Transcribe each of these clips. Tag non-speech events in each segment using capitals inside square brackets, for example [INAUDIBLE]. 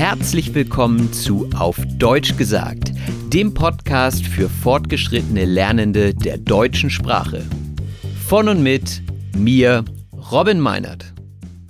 Herzlich willkommen zu Auf Deutsch gesagt, dem Podcast für fortgeschrittene Lernende der deutschen Sprache. Von und mit mir, Robin Meinert.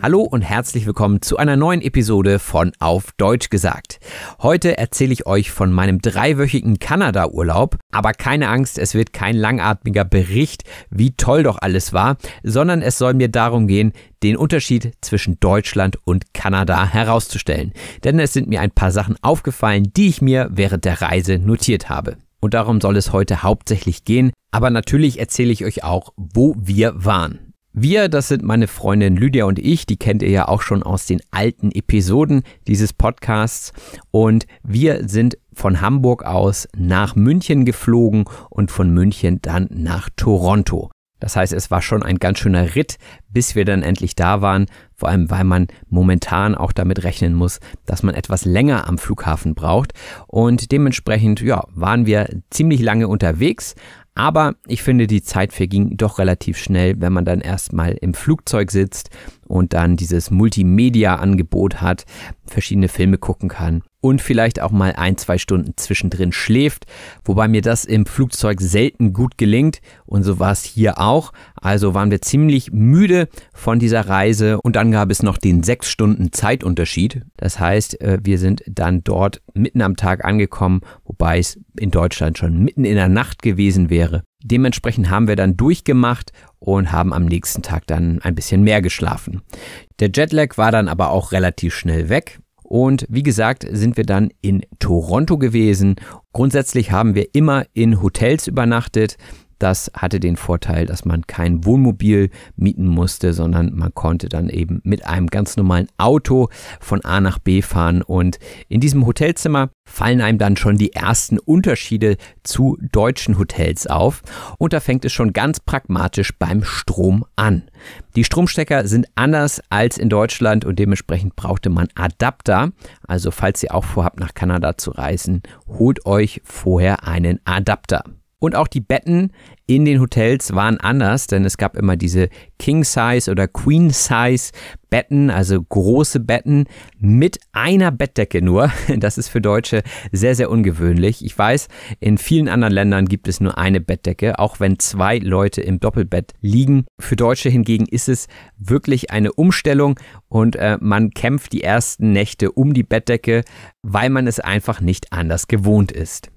Hallo und herzlich willkommen zu einer neuen Episode von Auf Deutsch gesagt. Heute erzähle ich euch von meinem dreiwöchigen Kanada-Urlaub, aber keine Angst, es wird kein langatmiger Bericht, wie toll doch alles war, sondern es soll mir darum gehen, den Unterschied zwischen Deutschland und Kanada herauszustellen. Denn es sind mir ein paar Sachen aufgefallen, die ich mir während der Reise notiert habe. Und darum soll es heute hauptsächlich gehen, aber natürlich erzähle ich euch auch, wo wir waren. Wir, das sind meine Freundin Lydia und ich, die kennt ihr ja auch schon aus den alten Episoden dieses Podcasts. Und wir sind von Hamburg aus nach München geflogen und von München dann nach Toronto. Das heißt, es war schon ein ganz schöner Ritt, bis wir dann endlich da waren, vor allem weil man momentan auch damit rechnen muss, dass man etwas länger am Flughafen braucht. Und dementsprechend, ja, waren wir ziemlich lange unterwegs, aber ich finde, die Zeit verging doch relativ schnell, wenn man dann erstmal im Flugzeug sitzt und dann dieses Multimedia-Angebot hat, verschiedene Filme gucken kann und vielleicht auch mal ein, zwei Stunden zwischendrin schläft, wobei mir das im Flugzeug selten gut gelingt und so war es hier auch. Also waren wir ziemlich müde von dieser Reise und dann gab es noch den sechs Stunden Zeitunterschied. Das heißt, äh, wir sind dann dort mitten am Tag angekommen, wobei es in Deutschland schon mitten in der Nacht gewesen wäre. Dementsprechend haben wir dann durchgemacht und haben am nächsten Tag dann ein bisschen mehr geschlafen. Der Jetlag war dann aber auch relativ schnell weg. Und wie gesagt, sind wir dann in Toronto gewesen. Grundsätzlich haben wir immer in Hotels übernachtet. Das hatte den Vorteil, dass man kein Wohnmobil mieten musste, sondern man konnte dann eben mit einem ganz normalen Auto von A nach B fahren. Und in diesem Hotelzimmer fallen einem dann schon die ersten Unterschiede zu deutschen Hotels auf. Und da fängt es schon ganz pragmatisch beim Strom an. Die Stromstecker sind anders als in Deutschland und dementsprechend brauchte man Adapter. Also falls ihr auch vorhabt, nach Kanada zu reisen, holt euch vorher einen Adapter. Und auch die Betten in den Hotels waren anders, denn es gab immer diese King-Size oder Queen-Size Betten, also große Betten mit einer Bettdecke nur. [LAUGHS] Das ist für Deutsche sehr, sehr ungewöhnlich. Ich weiß, in vielen anderen Ländern gibt es nur eine Bettdecke, auch wenn zwei Leute im Doppelbett liegen. Für Deutsche hingegen ist es wirklich eine Umstellung und äh, man kämpft die ersten Nächte um die Bettdecke, weil man es einfach nicht anders gewohnt ist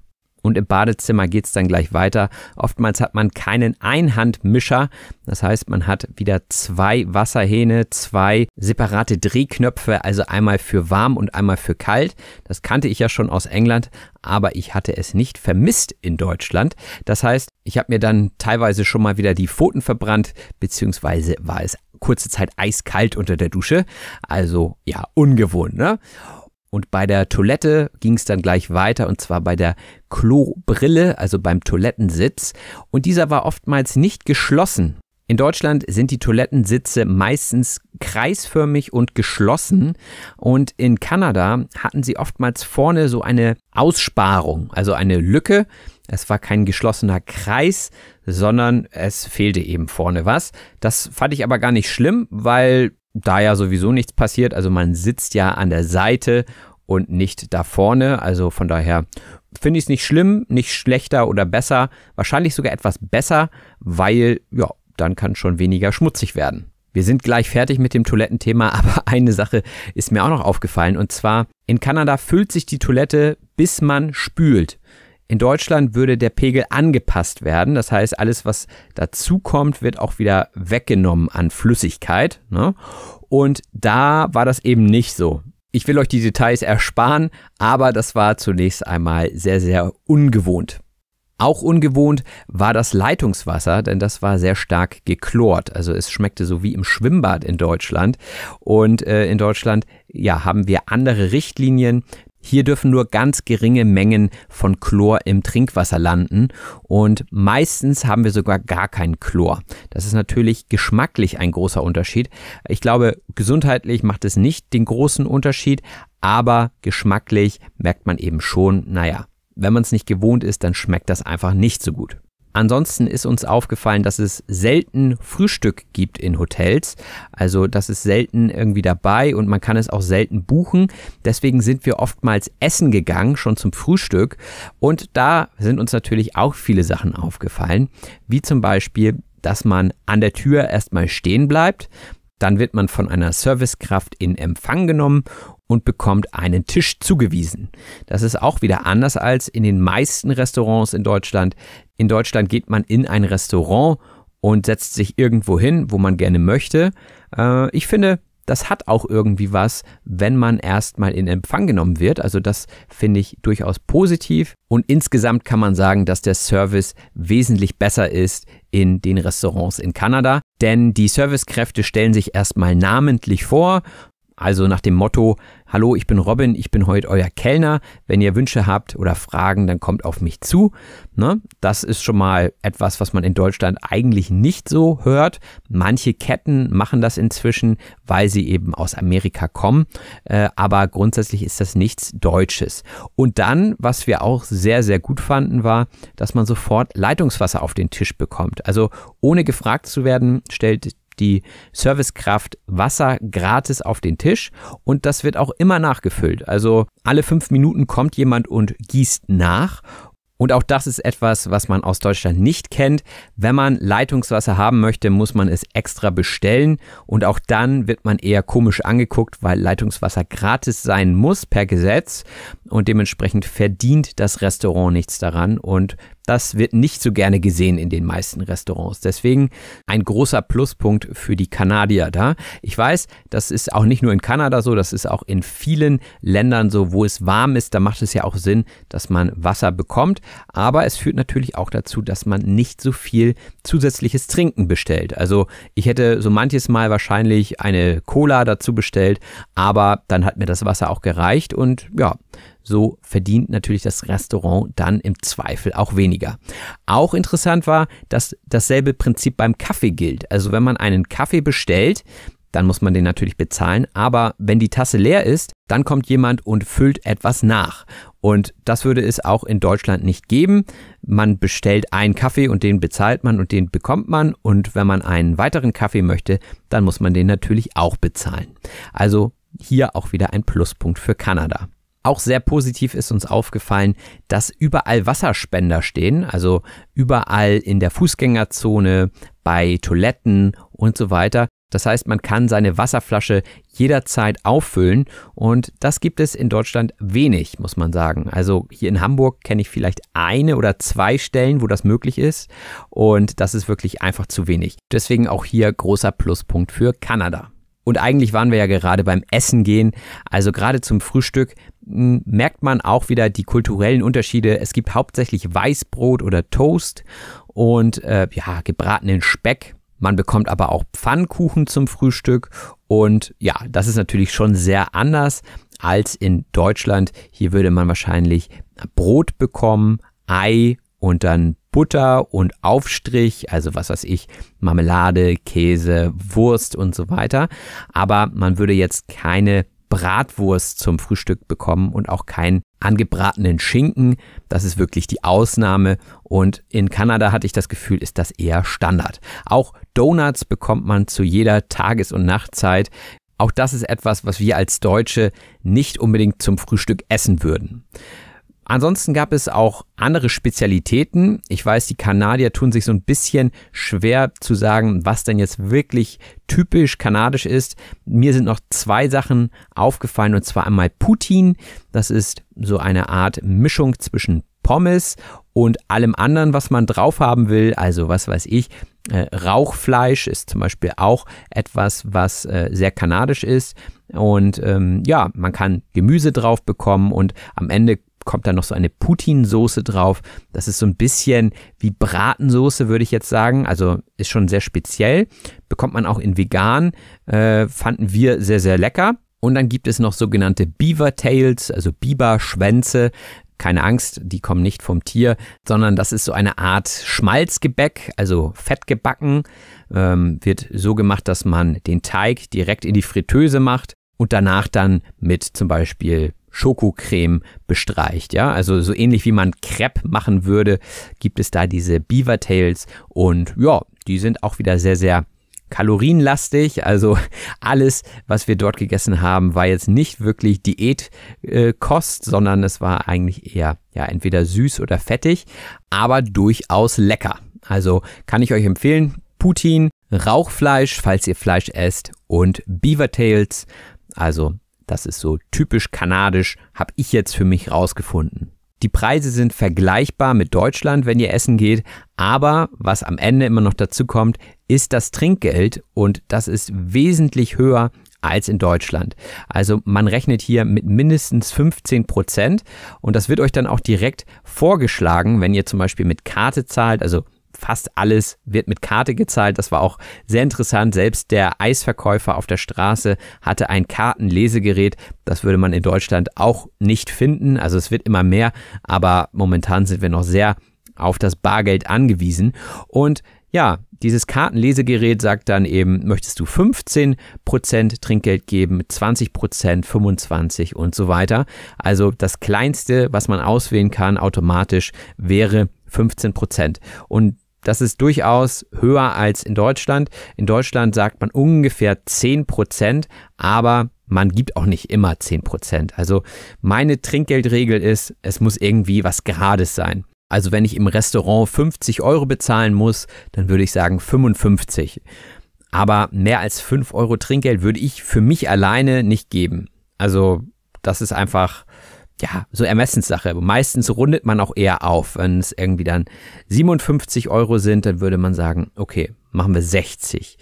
und im Badezimmer geht es dann gleich weiter. Oftmals hat man keinen Einhandmischer, das heißt man hat wieder zwei Wasserhähne, zwei separate Drehknöpfe, also einmal für warm und einmal für kalt. Das kannte ich ja schon aus England, aber ich hatte es nicht vermisst in Deutschland. Das heißt, ich habe mir dann teilweise schon mal wieder die Pfoten verbrannt, beziehungsweise war es kurze Zeit eiskalt unter der Dusche. Also ja, ungewohnt. Ne? Und bei der Toilette ging es dann gleich weiter und zwar bei der Klobrille, also beim Toilettensitz. Und dieser war oftmals nicht geschlossen. In Deutschland sind die Toilettensitze meistens kreisförmig und geschlossen und in Kanada hatten sie oftmals vorne so eine Aussparung, also eine Lücke. Es war kein geschlossener Kreis, sondern es fehlte eben vorne was. Das fand ich aber gar nicht schlimm, weil da ja sowieso nichts passiert, also man sitzt ja an der Seite und nicht da vorne, also von daher finde ich es nicht schlimm, nicht schlechter oder besser, wahrscheinlich sogar etwas besser, weil ja, dann kann schon weniger schmutzig werden. Wir sind gleich fertig mit dem Toilettenthema, [LAUGHS] aber eine Sache ist mir auch noch aufgefallen und zwar in Kanada füllt sich die Toilette, bis man spült. In Deutschland würde der Pegel angepasst werden. Das heißt, alles, was dazukommt, wird auch wieder weggenommen an Flüssigkeit. Ne? Und da war das eben nicht so. Ich will euch die Details ersparen, aber das war zunächst einmal sehr, sehr ungewohnt. Auch ungewohnt war das Leitungswasser, denn das war sehr stark geklort. Also es schmeckte so wie im Schwimmbad in Deutschland. Und äh, in Deutschland, ja, haben wir andere Richtlinien. Hier dürfen nur ganz geringe Mengen von Chlor im Trinkwasser landen und meistens haben wir sogar gar kein Chlor. Das ist natürlich geschmacklich ein großer Unterschied. Ich glaube, gesundheitlich macht es nicht den großen Unterschied, aber geschmacklich merkt man eben schon, naja, wenn man es nicht gewohnt ist, dann schmeckt das einfach nicht so gut. Ansonsten ist uns aufgefallen, dass es selten Frühstück gibt in Hotels. Also das ist selten irgendwie dabei und man kann es auch selten buchen. Deswegen sind wir oftmals essen gegangen, schon zum Frühstück. Und da sind uns natürlich auch viele Sachen aufgefallen, wie zum Beispiel, dass man an der Tür erstmal stehen bleibt. Dann wird man von einer Servicekraft in Empfang genommen und bekommt einen Tisch zugewiesen. Das ist auch wieder anders als in den meisten Restaurants in Deutschland. In Deutschland geht man in ein Restaurant und setzt sich irgendwo hin, wo man gerne möchte. Äh, ich finde, das hat auch irgendwie was, wenn man erstmal in Empfang genommen wird. Also das finde ich durchaus positiv. Und insgesamt kann man sagen, dass der Service wesentlich besser ist in den Restaurants in Kanada. Denn die Servicekräfte stellen sich erstmal namentlich vor, also nach dem Motto, hallo, ich bin Robin, ich bin heute euer Kellner. Wenn ihr Wünsche habt oder Fragen, dann kommt auf mich zu. Ne? Das ist schon mal etwas, was man in Deutschland eigentlich nicht so hört. Manche Ketten machen das inzwischen, weil sie eben aus Amerika kommen. Äh, aber grundsätzlich ist das nichts Deutsches. Und dann, was wir auch sehr, sehr gut fanden, war, dass man sofort Leitungswasser auf den Tisch bekommt. Also ohne gefragt zu werden, stellt die Servicekraft Wasser gratis auf den Tisch und das wird auch immer nachgefüllt. Also alle fünf Minuten kommt jemand und gießt nach. Und auch das ist etwas, was man aus Deutschland nicht kennt. Wenn man Leitungswasser haben möchte, muss man es extra bestellen. Und auch dann wird man eher komisch angeguckt, weil Leitungswasser gratis sein muss per Gesetz. Und dementsprechend verdient das Restaurant nichts daran. Und das wird nicht so gerne gesehen in den meisten Restaurants. Deswegen ein großer Pluspunkt für die Kanadier da. Ich weiß, das ist auch nicht nur in Kanada so, das ist auch in vielen Ländern so, wo es warm ist. Da macht es ja auch Sinn, dass man Wasser bekommt. Aber es führt natürlich auch dazu, dass man nicht so viel zusätzliches Trinken bestellt. Also ich hätte so manches Mal wahrscheinlich eine Cola dazu bestellt, aber dann hat mir das Wasser auch gereicht und ja, so verdient natürlich das Restaurant dann im Zweifel auch weniger. Auch interessant war, dass dasselbe Prinzip beim Kaffee gilt. Also wenn man einen Kaffee bestellt, dann muss man den natürlich bezahlen. Aber wenn die Tasse leer ist, dann kommt jemand und füllt etwas nach. Und das würde es auch in Deutschland nicht geben. Man bestellt einen Kaffee und den bezahlt man und den bekommt man. Und wenn man einen weiteren Kaffee möchte, dann muss man den natürlich auch bezahlen. Also hier auch wieder ein Pluspunkt für Kanada. Auch sehr positiv ist uns aufgefallen, dass überall Wasserspender stehen, also überall in der Fußgängerzone, bei Toiletten und so weiter. Das heißt, man kann seine Wasserflasche jederzeit auffüllen und das gibt es in Deutschland wenig, muss man sagen. Also hier in Hamburg kenne ich vielleicht eine oder zwei Stellen, wo das möglich ist und das ist wirklich einfach zu wenig. Deswegen auch hier großer Pluspunkt für Kanada. Und eigentlich waren wir ja gerade beim Essen gehen. Also gerade zum Frühstück hm, merkt man auch wieder die kulturellen Unterschiede. Es gibt hauptsächlich Weißbrot oder Toast und äh, ja, gebratenen Speck. Man bekommt aber auch Pfannkuchen zum Frühstück. Und ja, das ist natürlich schon sehr anders als in Deutschland. Hier würde man wahrscheinlich Brot bekommen, Ei und dann Butter und Aufstrich, also was weiß ich, Marmelade, Käse, Wurst und so weiter. Aber man würde jetzt keine Bratwurst zum Frühstück bekommen und auch keinen angebratenen Schinken. Das ist wirklich die Ausnahme. Und in Kanada hatte ich das Gefühl, ist das eher Standard. Auch Donuts bekommt man zu jeder Tages- und Nachtzeit. Auch das ist etwas, was wir als Deutsche nicht unbedingt zum Frühstück essen würden. Ansonsten gab es auch andere Spezialitäten. Ich weiß, die Kanadier tun sich so ein bisschen schwer zu sagen, was denn jetzt wirklich typisch kanadisch ist. Mir sind noch zwei Sachen aufgefallen und zwar einmal Putin. Das ist so eine Art Mischung zwischen Pommes und allem anderen, was man drauf haben will. Also was weiß ich, äh, Rauchfleisch ist zum Beispiel auch etwas, was äh, sehr kanadisch ist. Und ähm, ja, man kann Gemüse drauf bekommen und am Ende kommt da noch so eine Putin-Soße drauf. Das ist so ein bisschen wie Bratensoße, würde ich jetzt sagen. Also ist schon sehr speziell. Bekommt man auch in vegan. Äh, fanden wir sehr, sehr lecker. Und dann gibt es noch sogenannte Beaver Tails, also Biber-Schwänze. Keine Angst, die kommen nicht vom Tier, sondern das ist so eine Art Schmalzgebäck, also fettgebacken. Ähm, wird so gemacht, dass man den Teig direkt in die Fritteuse macht und danach dann mit zum Beispiel Schokocreme bestreicht. Ja, also so ähnlich wie man Crepe machen würde, gibt es da diese Beaver Tails und ja, die sind auch wieder sehr, sehr kalorienlastig. Also [LAUGHS] alles, was wir dort gegessen haben, war jetzt nicht wirklich Diätkost, äh, sondern es war eigentlich eher ja entweder süß oder fettig, aber durchaus lecker. Also kann ich euch empfehlen. Putin, Rauchfleisch, falls ihr Fleisch esst und Beaver Tails, also das ist so typisch kanadisch, habe ich jetzt für mich rausgefunden. Die Preise sind vergleichbar mit Deutschland, wenn ihr essen geht, aber was am Ende immer noch dazu kommt, ist das Trinkgeld und das ist wesentlich höher als in Deutschland. Also man rechnet hier mit mindestens 15 Prozent und das wird euch dann auch direkt vorgeschlagen, wenn ihr zum Beispiel mit Karte zahlt, also fast alles wird mit Karte gezahlt. Das war auch sehr interessant. Selbst der Eisverkäufer auf der Straße hatte ein Kartenlesegerät. Das würde man in Deutschland auch nicht finden. Also es wird immer mehr, aber momentan sind wir noch sehr auf das Bargeld angewiesen. Und ja, dieses Kartenlesegerät sagt dann eben, möchtest du 15% Trinkgeld geben, 20%, 25% und so weiter. Also das kleinste, was man auswählen kann automatisch, wäre 15%. Und das ist durchaus höher als in Deutschland. In Deutschland sagt man ungefähr 10 Prozent, aber man gibt auch nicht immer 10 Prozent. Also meine Trinkgeldregel ist, es muss irgendwie was Gerades sein. Also wenn ich im Restaurant 50 Euro bezahlen muss, dann würde ich sagen 55. Aber mehr als 5 Euro Trinkgeld würde ich für mich alleine nicht geben. Also das ist einfach ja, so Ermessenssache. Meistens rundet man auch eher auf. Wenn es irgendwie dann 57 Euro sind, dann würde man sagen, okay, machen wir 60.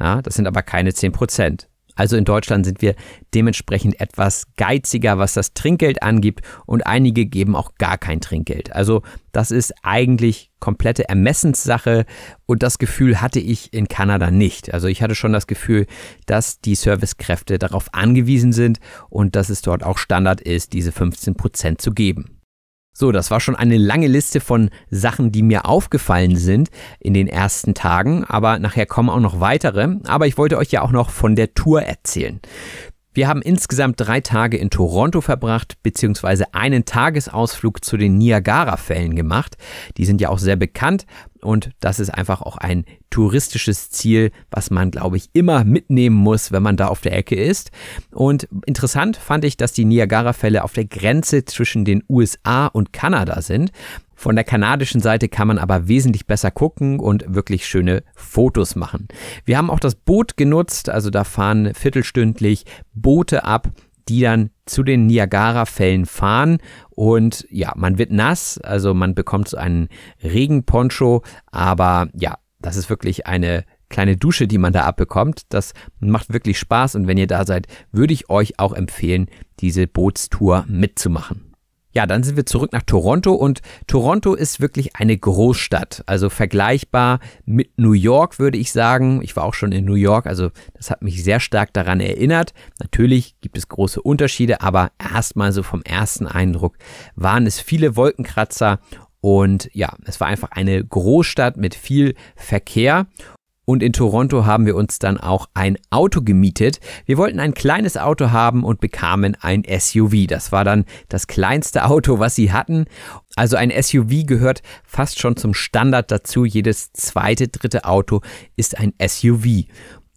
Ja, das sind aber keine 10 Prozent. Also in Deutschland sind wir dementsprechend etwas geiziger, was das Trinkgeld angibt und einige geben auch gar kein Trinkgeld. Also das ist eigentlich komplette Ermessenssache und das Gefühl hatte ich in Kanada nicht. Also ich hatte schon das Gefühl, dass die Servicekräfte darauf angewiesen sind und dass es dort auch Standard ist, diese 15 Prozent zu geben. So, das war schon eine lange Liste von Sachen, die mir aufgefallen sind in den ersten Tagen, aber nachher kommen auch noch weitere. Aber ich wollte euch ja auch noch von der Tour erzählen. Wir haben insgesamt drei Tage in Toronto verbracht, beziehungsweise einen Tagesausflug zu den Niagara-Fällen gemacht. Die sind ja auch sehr bekannt und das ist einfach auch ein touristisches Ziel, was man, glaube ich, immer mitnehmen muss, wenn man da auf der Ecke ist. Und interessant fand ich, dass die Niagara-Fälle auf der Grenze zwischen den USA und Kanada sind. Von der kanadischen Seite kann man aber wesentlich besser gucken und wirklich schöne Fotos machen. Wir haben auch das Boot genutzt, also da fahren viertelstündlich Boote ab die dann zu den Niagara-Fällen fahren. Und ja, man wird nass, also man bekommt so einen Regenponcho, aber ja, das ist wirklich eine kleine Dusche, die man da abbekommt. Das macht wirklich Spaß und wenn ihr da seid, würde ich euch auch empfehlen, diese Bootstour mitzumachen. Ja, dann sind wir zurück nach Toronto und Toronto ist wirklich eine Großstadt, also vergleichbar mit New York würde ich sagen. Ich war auch schon in New York, also das hat mich sehr stark daran erinnert. Natürlich gibt es große Unterschiede, aber erstmal so vom ersten Eindruck waren es viele Wolkenkratzer und ja, es war einfach eine Großstadt mit viel Verkehr und in Toronto haben wir uns dann auch ein Auto gemietet. Wir wollten ein kleines Auto haben und bekamen ein SUV. Das war dann das kleinste Auto, was sie hatten. Also ein SUV gehört fast schon zum Standard dazu. Jedes zweite, dritte Auto ist ein SUV.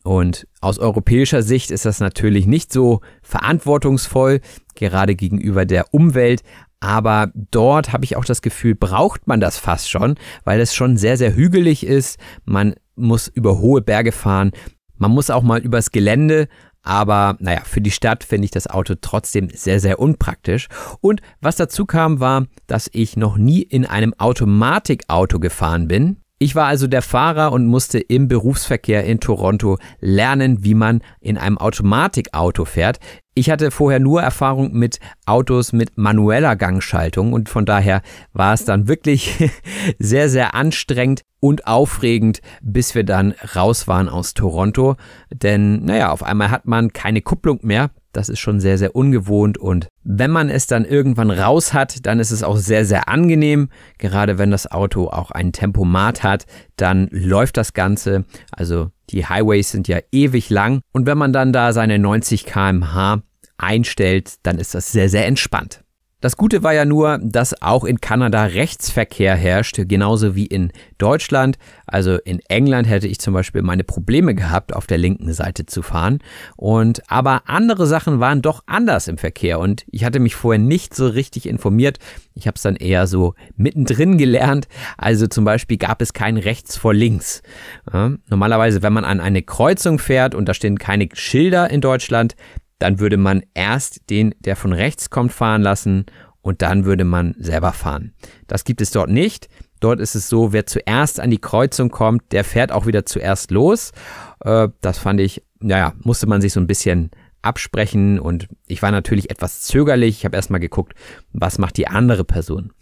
Und aus europäischer Sicht ist das natürlich nicht so verantwortungsvoll, gerade gegenüber der Umwelt. Aber dort habe ich auch das Gefühl, braucht man das fast schon, weil es schon sehr, sehr hügelig ist. Man muss über hohe Berge fahren. Man muss auch mal übers Gelände, aber naja, für die Stadt finde ich das Auto trotzdem sehr, sehr unpraktisch. Und was dazu kam, war, dass ich noch nie in einem Automatikauto gefahren bin. Ich war also der Fahrer und musste im Berufsverkehr in Toronto lernen, wie man in einem Automatikauto fährt. Ich hatte vorher nur Erfahrung mit Autos mit manueller Gangschaltung und von daher war es dann wirklich [LAUGHS] sehr, sehr anstrengend und aufregend, bis wir dann raus waren aus Toronto. Denn, naja, auf einmal hat man keine Kupplung mehr das ist schon sehr, sehr ungewohnt und wenn man es dann irgendwann raus hat, dann ist es auch sehr, sehr angenehm. Gerade wenn das Auto auch ein Tempomat hat, dann läuft das Ganze. Also die Highways sind ja ewig lang und wenn man dann da seine 90 km/h einstellt, dann ist das sehr, sehr entspannt. Das Gute war ja nur, dass auch in Kanada Rechtsverkehr herrscht, genauso wie in Deutschland. Also in England hätte ich zum Beispiel meine Probleme gehabt, auf der linken Seite zu fahren. Und aber andere Sachen waren doch anders im Verkehr und ich hatte mich vorher nicht so richtig informiert. Ich habe es dann eher so mittendrin gelernt. Also zum Beispiel gab es kein Rechts vor Links. Ja, normalerweise, wenn man an eine Kreuzung fährt und da stehen keine Schilder in Deutschland, dann würde man erst den, der von rechts kommt, fahren lassen und dann würde man selber fahren. Das gibt es dort nicht. Dort ist es so, wer zuerst an die Kreuzung kommt, der fährt auch wieder zuerst los. Äh, das fand ich, naja, musste man sich so ein bisschen absprechen und ich war natürlich etwas zögerlich. Ich habe erstmal geguckt, was macht die andere Person.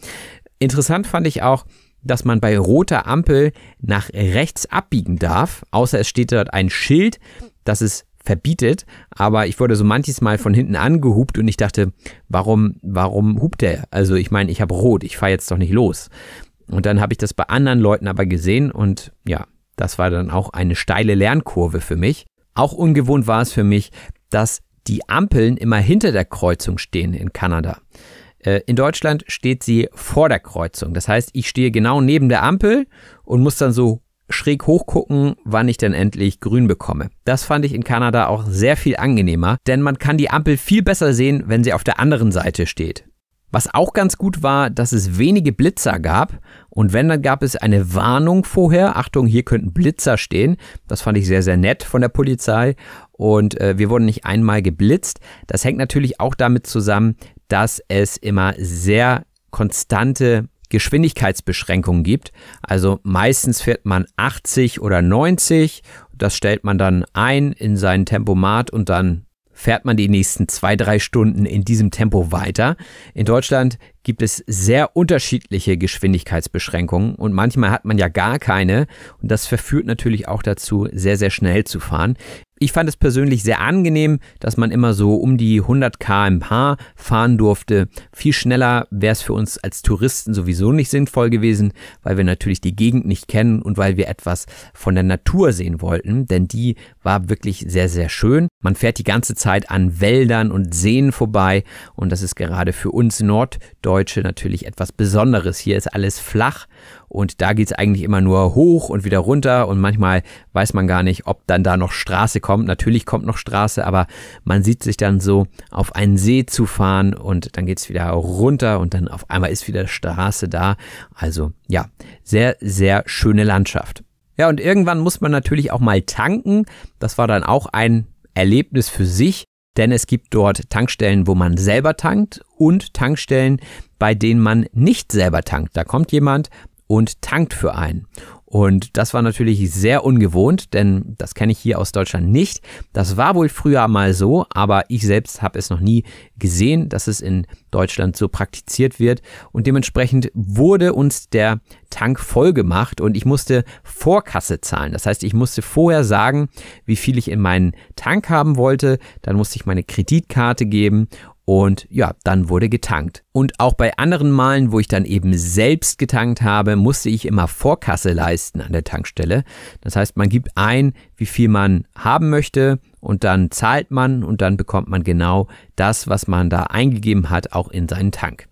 Interessant fand ich auch, dass man bei roter Ampel nach rechts abbiegen darf, außer es steht dort ein Schild, dass es verbietet, aber ich wurde so manches Mal von hinten angehupt und ich dachte, warum, warum hupt der? Also ich meine, ich habe rot, ich fahre jetzt doch nicht los. Und dann habe ich das bei anderen Leuten aber gesehen und ja, das war dann auch eine steile Lernkurve für mich. Auch ungewohnt war es für mich, dass die Ampeln immer hinter der Kreuzung stehen in Kanada. Äh, in Deutschland steht sie vor der Kreuzung. Das heißt, ich stehe genau neben der Ampel und muss dann so schräg hochgucken, wann ich denn endlich grün bekomme. Das fand ich in Kanada auch sehr viel angenehmer, denn man kann die Ampel viel besser sehen, wenn sie auf der anderen Seite steht. Was auch ganz gut war, dass es wenige Blitzer gab und wenn, dann gab es eine Warnung vorher. Achtung, hier könnten Blitzer stehen. Das fand ich sehr, sehr nett von der Polizei und äh, wir wurden nicht einmal geblitzt. Das hängt natürlich auch damit zusammen, dass es immer sehr konstante Geschwindigkeitsbeschränkungen gibt. Also meistens fährt man 80 oder 90, das stellt man dann ein in seinen Tempomat und dann fährt man die nächsten zwei, drei Stunden in diesem Tempo weiter. In Deutschland gibt es sehr unterschiedliche Geschwindigkeitsbeschränkungen und manchmal hat man ja gar keine und das verführt natürlich auch dazu, sehr, sehr schnell zu fahren. Ich fand es persönlich sehr angenehm, dass man immer so um die 100 km/h fahren durfte. Viel schneller wäre es für uns als Touristen sowieso nicht sinnvoll gewesen, weil wir natürlich die Gegend nicht kennen und weil wir etwas von der Natur sehen wollten, denn die war wirklich sehr, sehr schön. Man fährt die ganze Zeit an Wäldern und Seen vorbei und das ist gerade für uns Norddeutsche natürlich etwas Besonderes. Hier ist alles flach und da geht es eigentlich immer nur hoch und wieder runter und manchmal weiß man gar nicht, ob dann da noch Straße kommt. Natürlich kommt noch Straße, aber man sieht sich dann so auf einen See zu fahren und dann geht es wieder runter und dann auf einmal ist wieder Straße da. Also ja, sehr, sehr schöne Landschaft. Ja, und irgendwann muss man natürlich auch mal tanken. Das war dann auch ein Erlebnis für sich, denn es gibt dort Tankstellen, wo man selber tankt und Tankstellen, bei denen man nicht selber tankt. Da kommt jemand und tankt für einen. Und das war natürlich sehr ungewohnt, denn das kenne ich hier aus Deutschland nicht. Das war wohl früher mal so, aber ich selbst habe es noch nie gesehen, dass es in Deutschland so praktiziert wird. Und dementsprechend wurde uns der Tank voll gemacht und ich musste Vorkasse zahlen. Das heißt, ich musste vorher sagen, wie viel ich in meinen Tank haben wollte. Dann musste ich meine Kreditkarte geben und ja, dann wurde getankt. Und auch bei anderen Malen, wo ich dann eben selbst getankt habe, musste ich immer Vorkasse leisten an der Tankstelle. Das heißt, man gibt ein, wie viel man haben möchte und dann zahlt man und dann bekommt man genau das, was man da eingegeben hat, auch in seinen Tank.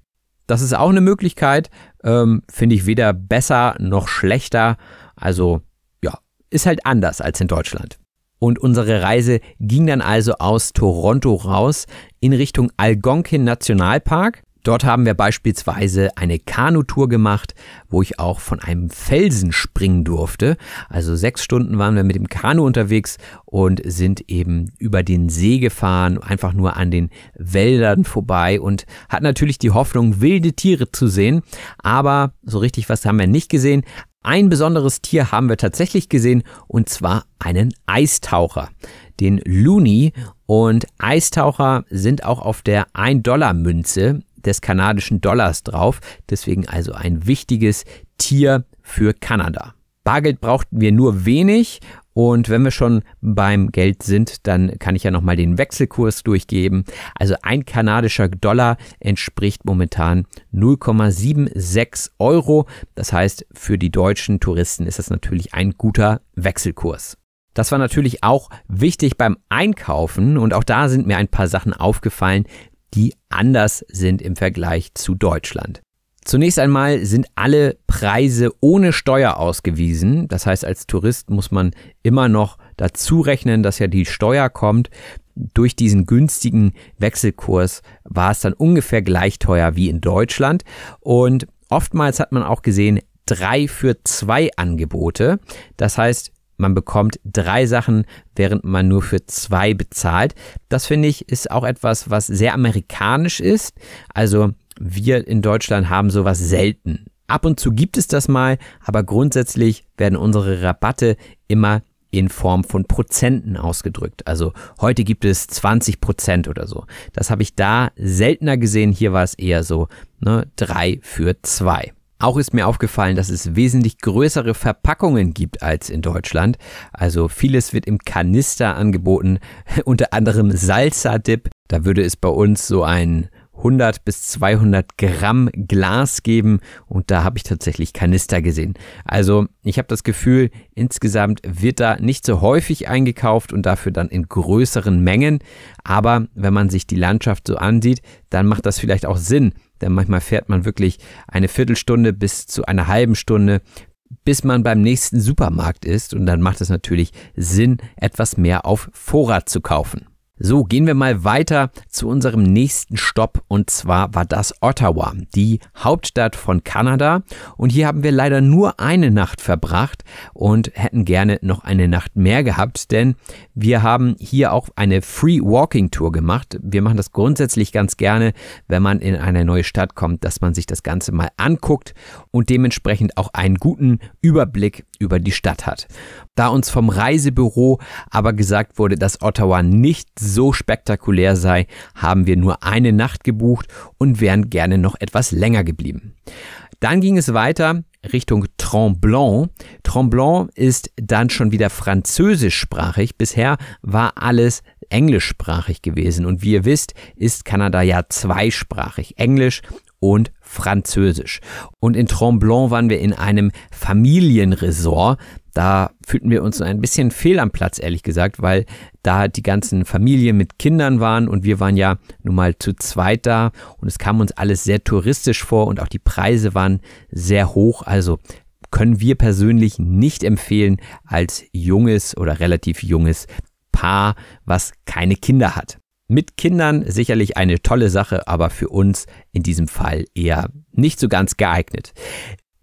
Das ist auch eine Möglichkeit, ähm, finde ich weder besser noch schlechter. Also ja, ist halt anders als in Deutschland. Und unsere Reise ging dann also aus Toronto raus in Richtung Algonquin Nationalpark. Dort haben wir beispielsweise eine Kanutour gemacht, wo ich auch von einem Felsen springen durfte. Also sechs Stunden waren wir mit dem Kanu unterwegs und sind eben über den See gefahren, einfach nur an den Wäldern vorbei und hatten natürlich die Hoffnung, wilde Tiere zu sehen. Aber so richtig was haben wir nicht gesehen. Ein besonderes Tier haben wir tatsächlich gesehen und zwar einen Eistaucher, den Looney. Und Eistaucher sind auch auf der 1-Dollar-Münze des kanadischen Dollars drauf. Deswegen also ein wichtiges Tier für Kanada. Bargeld brauchten wir nur wenig und wenn wir schon beim Geld sind, dann kann ich ja nochmal den Wechselkurs durchgeben. Also ein kanadischer Dollar entspricht momentan 0,76 Euro. Das heißt, für die deutschen Touristen ist das natürlich ein guter Wechselkurs. Das war natürlich auch wichtig beim Einkaufen und auch da sind mir ein paar Sachen aufgefallen, die anders sind im Vergleich zu Deutschland. Zunächst einmal sind alle Preise ohne Steuer ausgewiesen. Das heißt, als Tourist muss man immer noch dazu rechnen, dass ja die Steuer kommt. Durch diesen günstigen Wechselkurs war es dann ungefähr gleich teuer wie in Deutschland. Und oftmals hat man auch gesehen, drei für zwei Angebote. Das heißt, man bekommt drei Sachen, während man nur für zwei bezahlt. Das finde ich ist auch etwas, was sehr amerikanisch ist. Also wir in Deutschland haben sowas selten. Ab und zu gibt es das mal, aber grundsätzlich werden unsere Rabatte immer in Form von Prozenten ausgedrückt. Also heute gibt es 20 Prozent oder so. Das habe ich da seltener gesehen. Hier war es eher so ne, 3 für 2. Auch ist mir aufgefallen, dass es wesentlich größere Verpackungen gibt als in Deutschland. Also vieles wird im Kanister angeboten, [LAUGHS] unter anderem Salsa-Dip. Da würde es bei uns so ein 100 bis 200 Gramm Glas geben und da habe ich tatsächlich Kanister gesehen. Also ich habe das Gefühl, insgesamt wird da nicht so häufig eingekauft und dafür dann in größeren Mengen. Aber wenn man sich die Landschaft so ansieht, dann macht das vielleicht auch Sinn. Denn manchmal fährt man wirklich eine Viertelstunde bis zu einer halben Stunde bis man beim nächsten Supermarkt ist und dann macht es natürlich Sinn, etwas mehr auf Vorrat zu kaufen. So, gehen wir mal weiter zu unserem nächsten Stopp und zwar war das Ottawa, die Hauptstadt von Kanada. Und hier haben wir leider nur eine Nacht verbracht und hätten gerne noch eine Nacht mehr gehabt, denn wir haben hier auch eine Free Walking Tour gemacht. Wir machen das grundsätzlich ganz gerne, wenn man in eine neue Stadt kommt, dass man sich das Ganze mal anguckt und dementsprechend auch einen guten Überblick über die Stadt hat. Da uns vom Reisebüro aber gesagt wurde, dass Ottawa nicht so spektakulär sei, haben wir nur eine Nacht gebucht und wären gerne noch etwas länger geblieben. Dann ging es weiter Richtung Tremblant. Tremblant ist dann schon wieder französischsprachig. Bisher war alles englischsprachig gewesen. Und wie ihr wisst, ist Kanada ja zweisprachig. Englisch und Französisch. Und in Tremblant waren wir in einem Familienresort. Da fühlten wir uns ein bisschen fehl am Platz, ehrlich gesagt, weil da die ganzen Familien mit Kindern waren und wir waren ja nun mal zu zweit da und es kam uns alles sehr touristisch vor und auch die Preise waren sehr hoch. Also können wir persönlich nicht empfehlen als junges oder relativ junges Paar, was keine Kinder hat. Mit Kindern sicherlich eine tolle Sache, aber für uns in diesem Fall eher nicht so ganz geeignet.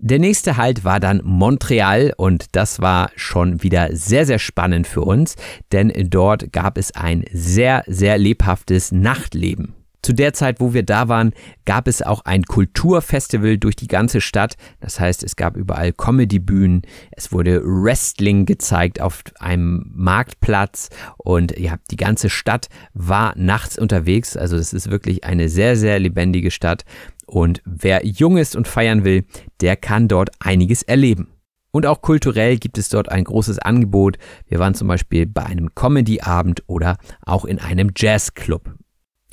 Der nächste Halt war dann Montreal und das war schon wieder sehr, sehr spannend für uns, denn dort gab es ein sehr, sehr lebhaftes Nachtleben. Zu der Zeit, wo wir da waren, gab es auch ein Kulturfestival durch die ganze Stadt. Das heißt, es gab überall Comedy-Bühnen, es wurde Wrestling gezeigt auf einem Marktplatz und ja, die ganze Stadt war nachts unterwegs. Also es ist wirklich eine sehr, sehr lebendige Stadt und wer jung ist und feiern will, der kann dort einiges erleben. Und auch kulturell gibt es dort ein großes Angebot. Wir waren zum Beispiel bei einem Comedy-Abend oder auch in einem Jazzclub.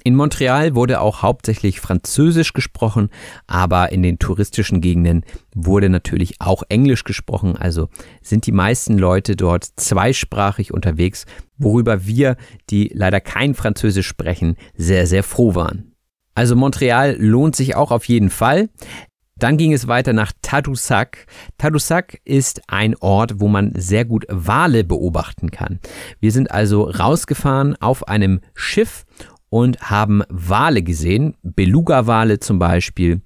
In Montreal wurde auch hauptsächlich Französisch gesprochen, aber in den touristischen Gegenden wurde natürlich auch Englisch gesprochen. Also sind die meisten Leute dort zweisprachig unterwegs, worüber wir, die leider kein Französisch sprechen, sehr, sehr froh waren. Also Montreal lohnt sich auch auf jeden Fall. Dann ging es weiter nach Tadoussac. Tadoussac ist ein Ort, wo man sehr gut Wale beobachten kann. Wir sind also rausgefahren auf einem Schiff und haben Wale gesehen, Beluga-Wale zum Beispiel,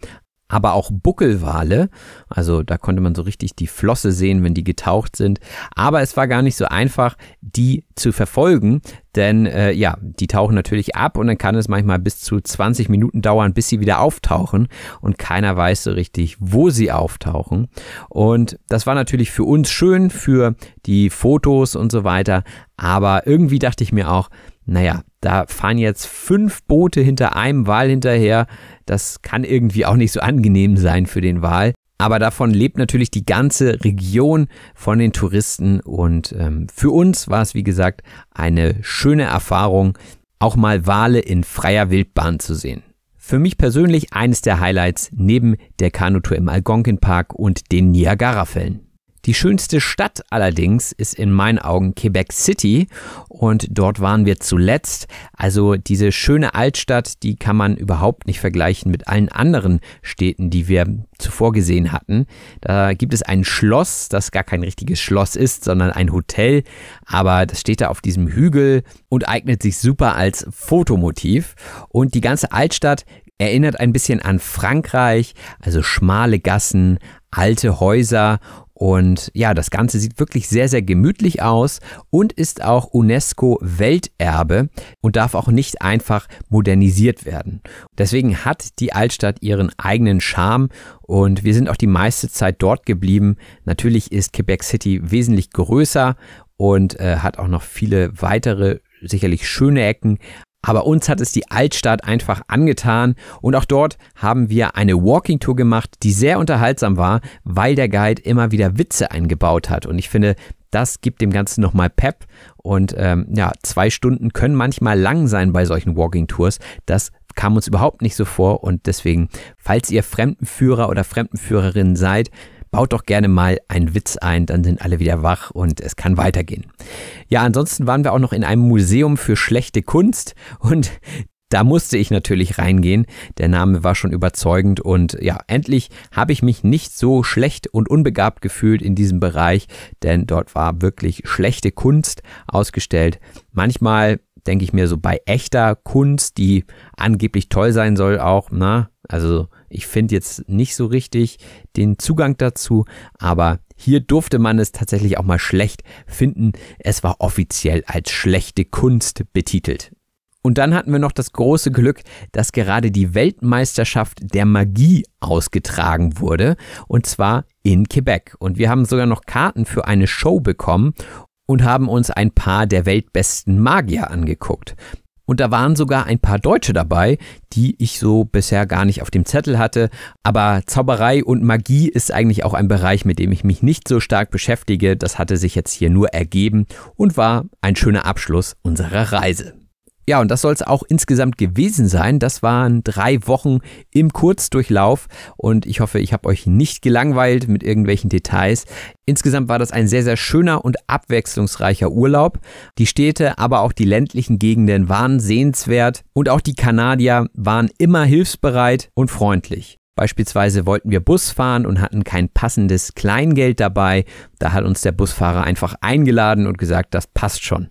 aber auch Buckelwale. Also da konnte man so richtig die Flosse sehen, wenn die getaucht sind. Aber es war gar nicht so einfach, die zu verfolgen, denn äh, ja, die tauchen natürlich ab und dann kann es manchmal bis zu 20 Minuten dauern, bis sie wieder auftauchen und keiner weiß so richtig, wo sie auftauchen. Und das war natürlich für uns schön, für die Fotos und so weiter. Aber irgendwie dachte ich mir auch, naja, da fahren jetzt fünf Boote hinter einem Wal hinterher. Das kann irgendwie auch nicht so angenehm sein für den Wal. Aber davon lebt natürlich die ganze Region von den Touristen. Und ähm, für uns war es, wie gesagt, eine schöne Erfahrung, auch mal Wale in freier Wildbahn zu sehen. Für mich persönlich eines der Highlights neben der Kanutour im Algonquin Park und den Niagara-Fällen. Die schönste Stadt allerdings ist in meinen Augen Quebec City und dort waren wir zuletzt. Also diese schöne Altstadt, die kann man überhaupt nicht vergleichen mit allen anderen Städten, die wir zuvor gesehen hatten. Da gibt es ein Schloss, das gar kein richtiges Schloss ist, sondern ein Hotel, aber das steht da auf diesem Hügel und eignet sich super als Fotomotiv. Und die ganze Altstadt erinnert ein bisschen an Frankreich, also schmale Gassen, alte Häuser und ja, das Ganze sieht wirklich sehr, sehr gemütlich aus und ist auch UNESCO Welterbe und darf auch nicht einfach modernisiert werden. Deswegen hat die Altstadt ihren eigenen Charme und wir sind auch die meiste Zeit dort geblieben. Natürlich ist Quebec City wesentlich größer und äh, hat auch noch viele weitere sicherlich schöne Ecken, aber uns hat es die Altstadt einfach angetan und auch dort haben wir eine Walking Tour gemacht, die sehr unterhaltsam war, weil der Guide immer wieder Witze eingebaut hat. Und ich finde, das gibt dem Ganzen nochmal Pep. Und ähm, ja, zwei Stunden können manchmal lang sein bei solchen Walking Tours. Das kam uns überhaupt nicht so vor. Und deswegen, falls ihr Fremdenführer oder Fremdenführerin seid, Baut doch gerne mal einen Witz ein, dann sind alle wieder wach und es kann weitergehen. Ja, ansonsten waren wir auch noch in einem Museum für schlechte Kunst und da musste ich natürlich reingehen. Der Name war schon überzeugend und ja, endlich habe ich mich nicht so schlecht und unbegabt gefühlt in diesem Bereich, denn dort war wirklich schlechte Kunst ausgestellt. Manchmal denke ich mir so bei echter Kunst, die angeblich toll sein soll auch, na, also ich finde jetzt nicht so richtig den Zugang dazu, aber hier durfte man es tatsächlich auch mal schlecht finden. Es war offiziell als schlechte Kunst betitelt. Und dann hatten wir noch das große Glück, dass gerade die Weltmeisterschaft der Magie ausgetragen wurde, und zwar in Quebec. Und wir haben sogar noch Karten für eine Show bekommen und haben uns ein paar der weltbesten Magier angeguckt. Und da waren sogar ein paar Deutsche dabei, die ich so bisher gar nicht auf dem Zettel hatte. Aber Zauberei und Magie ist eigentlich auch ein Bereich, mit dem ich mich nicht so stark beschäftige. Das hatte sich jetzt hier nur ergeben und war ein schöner Abschluss unserer Reise. Ja, und das soll es auch insgesamt gewesen sein. Das waren drei Wochen im Kurzdurchlauf und ich hoffe, ich habe euch nicht gelangweilt mit irgendwelchen Details. Insgesamt war das ein sehr, sehr schöner und abwechslungsreicher Urlaub. Die Städte, aber auch die ländlichen Gegenden waren sehenswert und auch die Kanadier waren immer hilfsbereit und freundlich. Beispielsweise wollten wir Bus fahren und hatten kein passendes Kleingeld dabei. Da hat uns der Busfahrer einfach eingeladen und gesagt, das passt schon.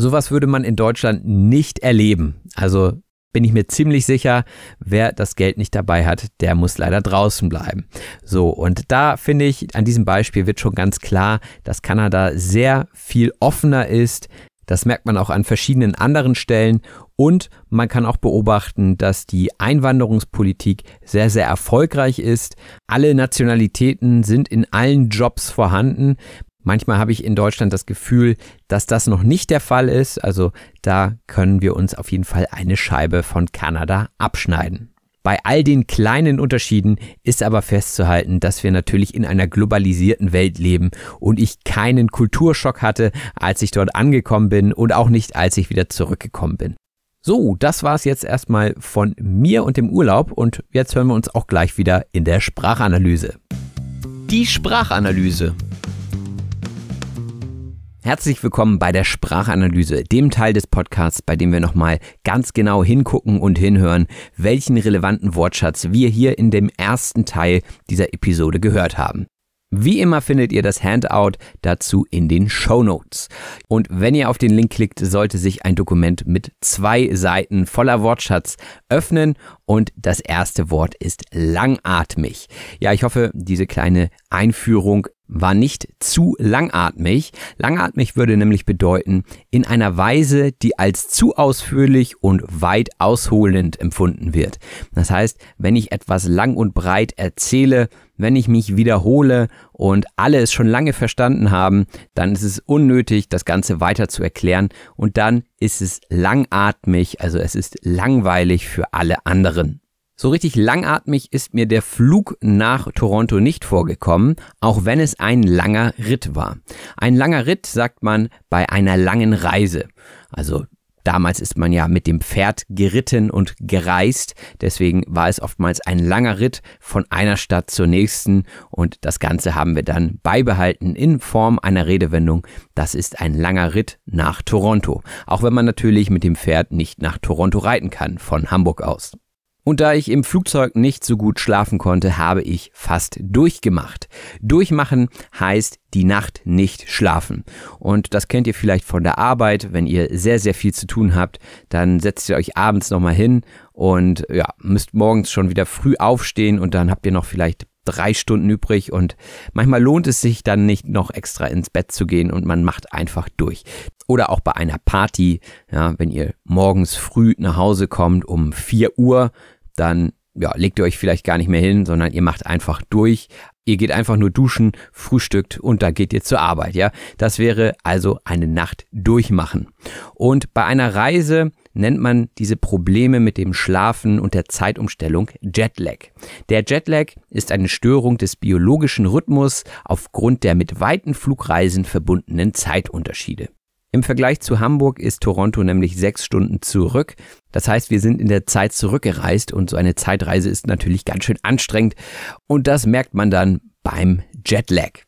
Sowas würde man in Deutschland nicht erleben. Also bin ich mir ziemlich sicher, wer das Geld nicht dabei hat, der muss leider draußen bleiben. So, und da finde ich, an diesem Beispiel wird schon ganz klar, dass Kanada sehr viel offener ist. Das merkt man auch an verschiedenen anderen Stellen. Und man kann auch beobachten, dass die Einwanderungspolitik sehr, sehr erfolgreich ist. Alle Nationalitäten sind in allen Jobs vorhanden. Manchmal habe ich in Deutschland das Gefühl, dass das noch nicht der Fall ist. Also da können wir uns auf jeden Fall eine Scheibe von Kanada abschneiden. Bei all den kleinen Unterschieden ist aber festzuhalten, dass wir natürlich in einer globalisierten Welt leben und ich keinen Kulturschock hatte, als ich dort angekommen bin und auch nicht, als ich wieder zurückgekommen bin. So, das war es jetzt erstmal von mir und dem Urlaub und jetzt hören wir uns auch gleich wieder in der Sprachanalyse. Die Sprachanalyse Herzlich willkommen bei der Sprachanalyse, dem Teil des Podcasts, bei dem wir nochmal ganz genau hingucken und hinhören, welchen relevanten Wortschatz wir hier in dem ersten Teil dieser Episode gehört haben. Wie immer findet ihr das Handout dazu in den Show Notes. Und wenn ihr auf den Link klickt, sollte sich ein Dokument mit zwei Seiten voller Wortschatz öffnen und das erste Wort ist langatmig. Ja, ich hoffe, diese kleine Einführung war nicht zu langatmig. Langatmig würde nämlich bedeuten, in einer Weise, die als zu ausführlich und weit ausholend empfunden wird. Das heißt, wenn ich etwas lang und breit erzähle, wenn ich mich wiederhole und alle es schon lange verstanden haben, dann ist es unnötig, das Ganze weiter zu erklären und dann ist es langatmig, also es ist langweilig für alle anderen. So richtig langatmig ist mir der Flug nach Toronto nicht vorgekommen, auch wenn es ein langer Ritt war. Ein langer Ritt sagt man bei einer langen Reise. Also damals ist man ja mit dem Pferd geritten und gereist, deswegen war es oftmals ein langer Ritt von einer Stadt zur nächsten und das Ganze haben wir dann beibehalten in Form einer Redewendung. Das ist ein langer Ritt nach Toronto, auch wenn man natürlich mit dem Pferd nicht nach Toronto reiten kann von Hamburg aus. Und da ich im Flugzeug nicht so gut schlafen konnte, habe ich fast durchgemacht. Durchmachen heißt die Nacht nicht schlafen. Und das kennt ihr vielleicht von der Arbeit. Wenn ihr sehr, sehr viel zu tun habt, dann setzt ihr euch abends nochmal hin und ja, müsst morgens schon wieder früh aufstehen und dann habt ihr noch vielleicht drei Stunden übrig und manchmal lohnt es sich dann nicht noch extra ins Bett zu gehen und man macht einfach durch. Oder auch bei einer Party, ja, wenn ihr morgens früh nach Hause kommt um 4 Uhr, dann ja, legt ihr euch vielleicht gar nicht mehr hin, sondern ihr macht einfach durch. Ihr geht einfach nur duschen, frühstückt und dann geht ihr zur Arbeit, ja. Das wäre also eine Nacht durchmachen. Und bei einer Reise, nennt man diese Probleme mit dem Schlafen und der Zeitumstellung Jetlag. Der Jetlag ist eine Störung des biologischen Rhythmus aufgrund der mit weiten Flugreisen verbundenen Zeitunterschiede. Im Vergleich zu Hamburg ist Toronto nämlich sechs Stunden zurück. Das heißt, wir sind in der Zeit zurückgereist und so eine Zeitreise ist natürlich ganz schön anstrengend und das merkt man dann beim Jetlag.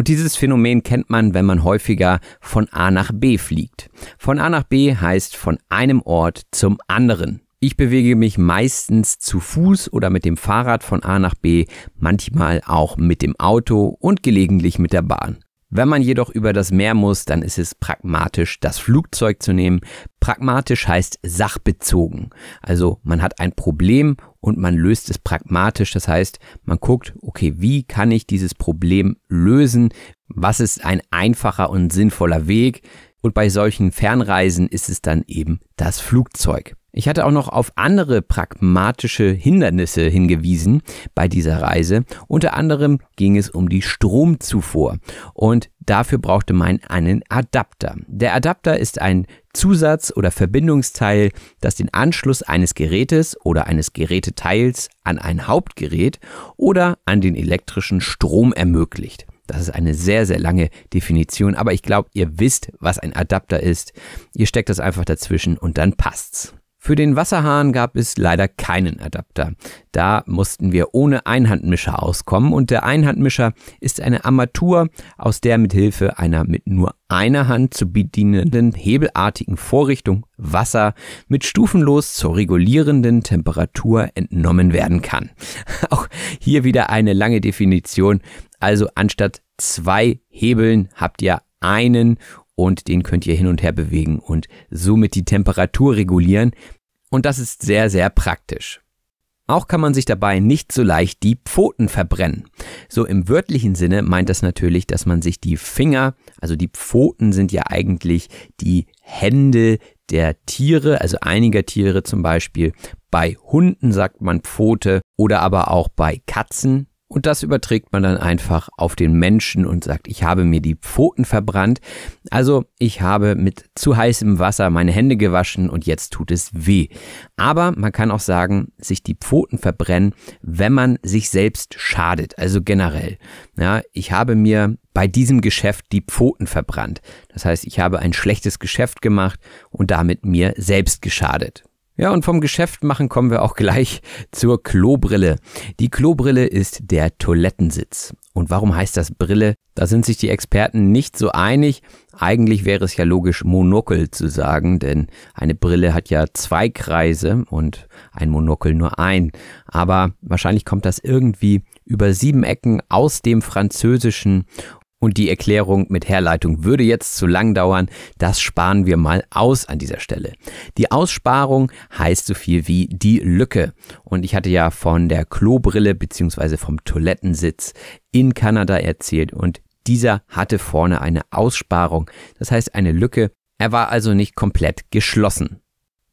Und dieses Phänomen kennt man, wenn man häufiger von A nach B fliegt. Von A nach B heißt von einem Ort zum anderen. Ich bewege mich meistens zu Fuß oder mit dem Fahrrad von A nach B, manchmal auch mit dem Auto und gelegentlich mit der Bahn. Wenn man jedoch über das Meer muss, dann ist es pragmatisch, das Flugzeug zu nehmen. Pragmatisch heißt sachbezogen. Also man hat ein Problem und man löst es pragmatisch. Das heißt, man guckt, okay, wie kann ich dieses Problem lösen? Was ist ein einfacher und sinnvoller Weg? Und bei solchen Fernreisen ist es dann eben das Flugzeug. Ich hatte auch noch auf andere pragmatische Hindernisse hingewiesen bei dieser Reise. Unter anderem ging es um die Stromzufuhr und dafür brauchte man einen Adapter. Der Adapter ist ein Zusatz- oder Verbindungsteil, das den Anschluss eines Gerätes oder eines Geräteteils an ein Hauptgerät oder an den elektrischen Strom ermöglicht. Das ist eine sehr, sehr lange Definition, aber ich glaube, ihr wisst, was ein Adapter ist. Ihr steckt das einfach dazwischen und dann passt's. Für den Wasserhahn gab es leider keinen Adapter. Da mussten wir ohne Einhandmischer auskommen und der Einhandmischer ist eine Armatur, aus der mit Hilfe einer mit nur einer Hand zu bedienenden hebelartigen Vorrichtung Wasser mit stufenlos zur regulierenden Temperatur entnommen werden kann. [LAUGHS] Auch hier wieder eine lange Definition. Also anstatt zwei Hebeln habt ihr einen und den könnt ihr hin und her bewegen und somit die Temperatur regulieren und das ist sehr, sehr praktisch. Auch kann man sich dabei nicht so leicht die Pfoten verbrennen. So im wörtlichen Sinne meint das natürlich, dass man sich die Finger, also die Pfoten sind ja eigentlich die Hände der Tiere, also einiger Tiere zum Beispiel. Bei Hunden sagt man Pfote oder aber auch bei Katzen. Und das überträgt man dann einfach auf den Menschen und sagt, ich habe mir die Pfoten verbrannt. Also ich habe mit zu heißem Wasser meine Hände gewaschen und jetzt tut es weh. Aber man kann auch sagen, sich die Pfoten verbrennen, wenn man sich selbst schadet. Also generell. Ja, ich habe mir bei diesem Geschäft die Pfoten verbrannt. Das heißt, ich habe ein schlechtes Geschäft gemacht und damit mir selbst geschadet. Ja, und vom Geschäft machen kommen wir auch gleich [LAUGHS] zur Klobrille. Die Klobrille ist der Toilettensitz. Und warum heißt das Brille? Da sind sich die Experten nicht so einig. Eigentlich wäre es ja logisch, Monokel zu sagen, denn eine Brille hat ja zwei Kreise und ein Monokel nur ein. Aber wahrscheinlich kommt das irgendwie über sieben Ecken aus dem Französischen und die Erklärung mit Herleitung würde jetzt zu lang dauern. Das sparen wir mal aus an dieser Stelle. Die Aussparung heißt so viel wie die Lücke. Und ich hatte ja von der Klobrille beziehungsweise vom Toilettensitz in Kanada erzählt und dieser hatte vorne eine Aussparung, das heißt eine Lücke. Er war also nicht komplett geschlossen.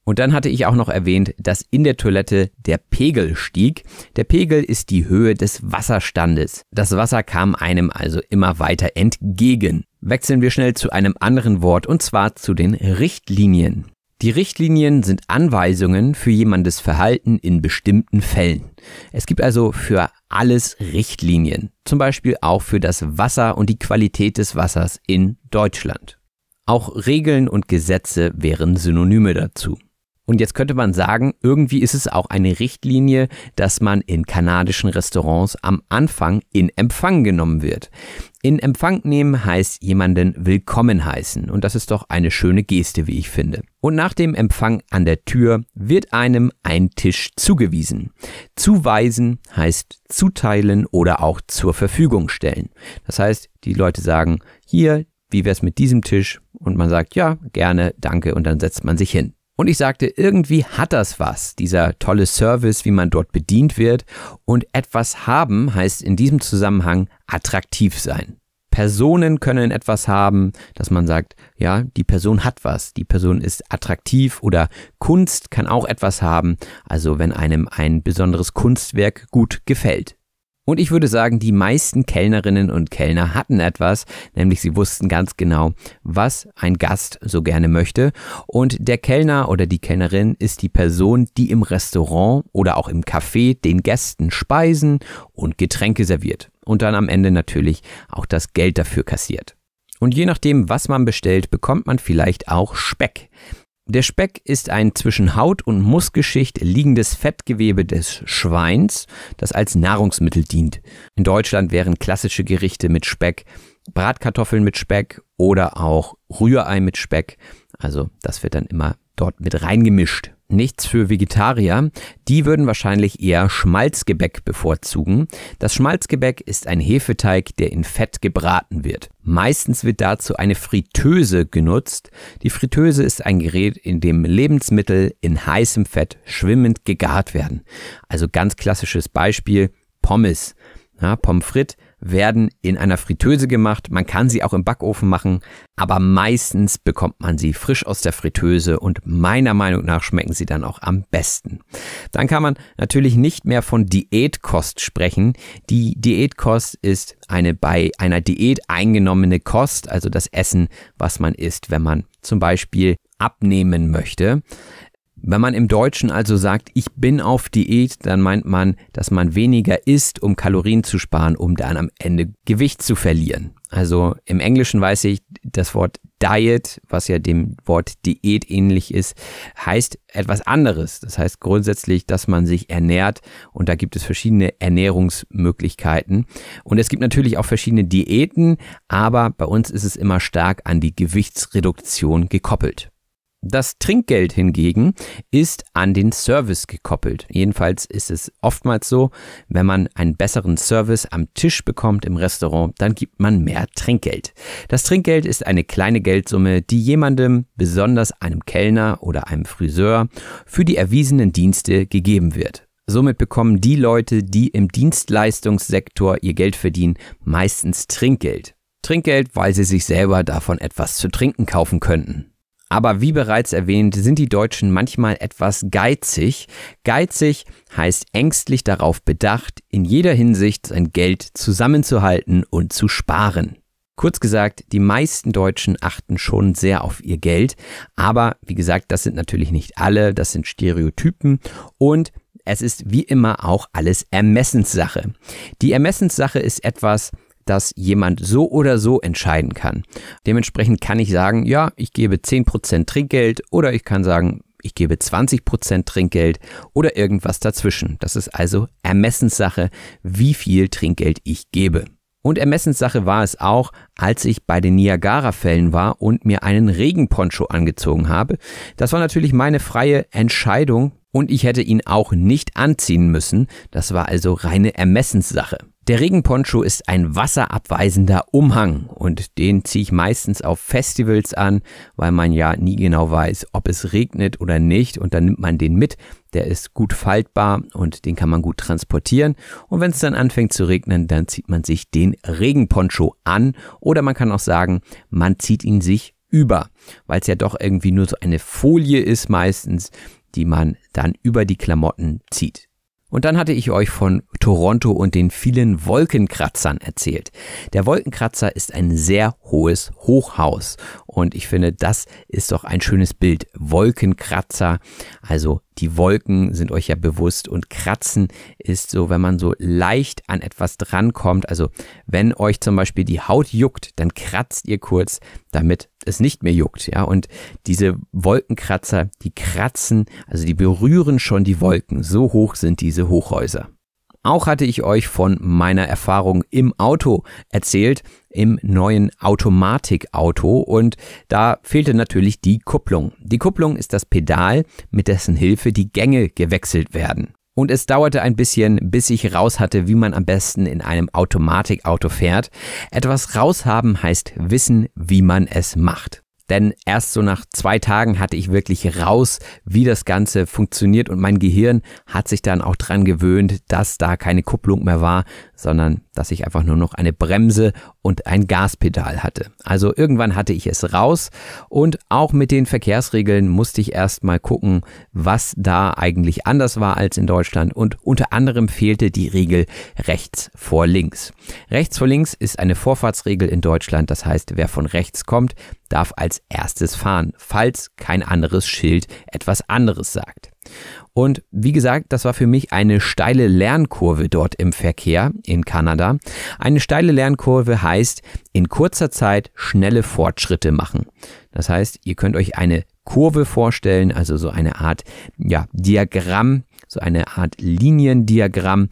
Und dann hatte ich auch noch erwähnt, dass in der Toilette der Pegel stieg. Der Pegel ist die Höhe des Wasserstandes. Das Wasser kam einem also immer weiter entgegen. Wechseln wir schnell zu einem anderen Wort und zwar zu den Richtlinien. Die Richtlinien sind Anweisungen für jemandes Verhalten in bestimmten Fällen. Es gibt also für alles Richtlinien, zum Beispiel auch für das Wasser und die Qualität des Wassers in Deutschland. Auch Regeln und Gesetze wären Synonyme dazu. Und jetzt könnte man sagen, irgendwie ist es auch eine Richtlinie, dass man in kanadischen Restaurants am Anfang in Empfang genommen wird. In Empfang nehmen heißt jemanden willkommen heißen und das ist doch eine schöne Geste, wie ich finde. Und nach dem Empfang an der Tür wird einem ein Tisch zugewiesen. Zuweisen heißt zuteilen oder auch zur Verfügung stellen. Das heißt, die Leute sagen, hier, wie wär's mit diesem Tisch? Und man sagt, ja, gerne, danke und dann setzt man sich hin. Und ich sagte, irgendwie hat das was, dieser tolle Service, wie man dort bedient wird. Und etwas haben heißt in diesem Zusammenhang attraktiv sein. Personen können etwas haben, dass man sagt, ja, die Person hat was, die Person ist attraktiv oder Kunst kann auch etwas haben, also wenn einem ein besonderes Kunstwerk gut gefällt. Und ich würde sagen, die meisten Kellnerinnen und Kellner hatten etwas, nämlich sie wussten ganz genau, was ein Gast so gerne möchte. Und der Kellner oder die Kellnerin ist die Person, die im Restaurant oder auch im Café den Gästen Speisen und Getränke serviert. Und dann am Ende natürlich auch das Geld dafür kassiert. Und je nachdem, was man bestellt, bekommt man vielleicht auch Speck. Der Speck ist ein zwischen Haut und Muskelschicht liegendes Fettgewebe des Schweins, das als Nahrungsmittel dient. In Deutschland wären klassische Gerichte mit Speck Bratkartoffeln mit Speck oder auch Rührei mit Speck. Also das wird dann immer dort mit reingemischt nichts für Vegetarier. Die würden wahrscheinlich eher Schmalzgebäck bevorzugen. Das Schmalzgebäck ist ein Hefeteig, der in Fett gebraten wird. Meistens wird dazu eine Fritteuse genutzt. Die Fritteuse ist ein Gerät, in dem Lebensmittel in heißem Fett schwimmend gegart werden. Also ganz klassisches Beispiel Pommes. Ja, Pommes frites werden in einer Fritteuse gemacht. Man kann sie auch im Backofen machen, aber meistens bekommt man sie frisch aus der Fritteuse und meiner Meinung nach schmecken sie dann auch am besten. Dann kann man natürlich nicht mehr von Diätkost sprechen. Die Diätkost ist eine bei einer Diät eingenommene Kost, also das Essen, was man isst, wenn man zum Beispiel abnehmen möchte. Wenn man im Deutschen also sagt, ich bin auf Diät, dann meint man, dass man weniger isst, um Kalorien zu sparen, um dann am Ende Gewicht zu verlieren. Also im Englischen weiß ich, das Wort Diet, was ja dem Wort Diät ähnlich ist, heißt etwas anderes. Das heißt grundsätzlich, dass man sich ernährt und da gibt es verschiedene Ernährungsmöglichkeiten. Und es gibt natürlich auch verschiedene Diäten, aber bei uns ist es immer stark an die Gewichtsreduktion gekoppelt. Das Trinkgeld hingegen ist an den Service gekoppelt. Jedenfalls ist es oftmals so, wenn man einen besseren Service am Tisch bekommt im Restaurant, dann gibt man mehr Trinkgeld. Das Trinkgeld ist eine kleine Geldsumme, die jemandem, besonders einem Kellner oder einem Friseur, für die erwiesenen Dienste gegeben wird. Somit bekommen die Leute, die im Dienstleistungssektor ihr Geld verdienen, meistens Trinkgeld. Trinkgeld, weil sie sich selber davon etwas zu trinken kaufen könnten. Aber wie bereits erwähnt, sind die Deutschen manchmal etwas geizig. Geizig heißt ängstlich darauf bedacht, in jeder Hinsicht sein Geld zusammenzuhalten und zu sparen. Kurz gesagt, die meisten Deutschen achten schon sehr auf ihr Geld, aber wie gesagt, das sind natürlich nicht alle, das sind Stereotypen und es ist wie immer auch alles Ermessenssache. Die Ermessenssache ist etwas, dass jemand so oder so entscheiden kann. Dementsprechend kann ich sagen, ja, ich gebe 10% Trinkgeld oder ich kann sagen, ich gebe 20% Trinkgeld oder irgendwas dazwischen. Das ist also Ermessenssache, wie viel Trinkgeld ich gebe. Und Ermessenssache war es auch, als ich bei den Niagara-Fällen war und mir einen Regenponcho angezogen habe. Das war natürlich meine freie Entscheidung, und ich hätte ihn auch nicht anziehen müssen. Das war also reine Ermessenssache. Der Regenponcho ist ein wasserabweisender Umhang und den ziehe ich meistens auf Festivals an, weil man ja nie genau weiß, ob es regnet oder nicht und dann nimmt man den mit. Der ist gut faltbar und den kann man gut transportieren und wenn es dann anfängt zu regnen, dann zieht man sich den Regenponcho an oder man kann auch sagen, man zieht ihn sich über, weil es ja doch irgendwie nur so eine Folie ist meistens, die man dann über die Klamotten zieht. Und dann hatte ich euch von Toronto und den vielen Wolkenkratzern erzählt. Der Wolkenkratzer ist ein sehr hohes Hochhaus und ich finde, das ist doch ein schönes Bild. Wolkenkratzer, also die Wolken sind euch ja bewusst und kratzen ist so, wenn man so leicht an etwas drankommt. Also wenn euch zum Beispiel die Haut juckt, dann kratzt ihr kurz, damit es nicht mehr juckt. Ja, und diese Wolkenkratzer, die kratzen, also die berühren schon die Wolken. So hoch sind diese Hochhäuser. Auch hatte ich euch von meiner Erfahrung im Auto erzählt, im neuen Automatikauto und da fehlte natürlich die Kupplung. Die Kupplung ist das Pedal, mit dessen Hilfe die Gänge gewechselt werden. Und es dauerte ein bisschen, bis ich raus hatte, wie man am besten in einem Automatikauto fährt. Etwas raushaben heißt wissen, wie man es macht denn erst so nach zwei Tagen hatte ich wirklich raus, wie das Ganze funktioniert und mein Gehirn hat sich dann auch dran gewöhnt, dass da keine Kupplung mehr war, sondern dass ich einfach nur noch eine Bremse und ein Gaspedal hatte. Also irgendwann hatte ich es raus und auch mit den Verkehrsregeln musste ich erstmal gucken, was da eigentlich anders war als in Deutschland und unter anderem fehlte die Regel rechts vor links. Rechts vor links ist eine Vorfahrtsregel in Deutschland, das heißt, wer von rechts kommt, darf als erstes fahren, falls kein anderes Schild etwas anderes sagt. Und wie gesagt, das war für mich eine steile Lernkurve dort im Verkehr in Kanada. Eine steile Lernkurve heißt, in kurzer Zeit schnelle Fortschritte machen. Das heißt, ihr könnt euch eine Kurve vorstellen, also so eine Art ja, Diagramm, so eine Art Liniendiagramm.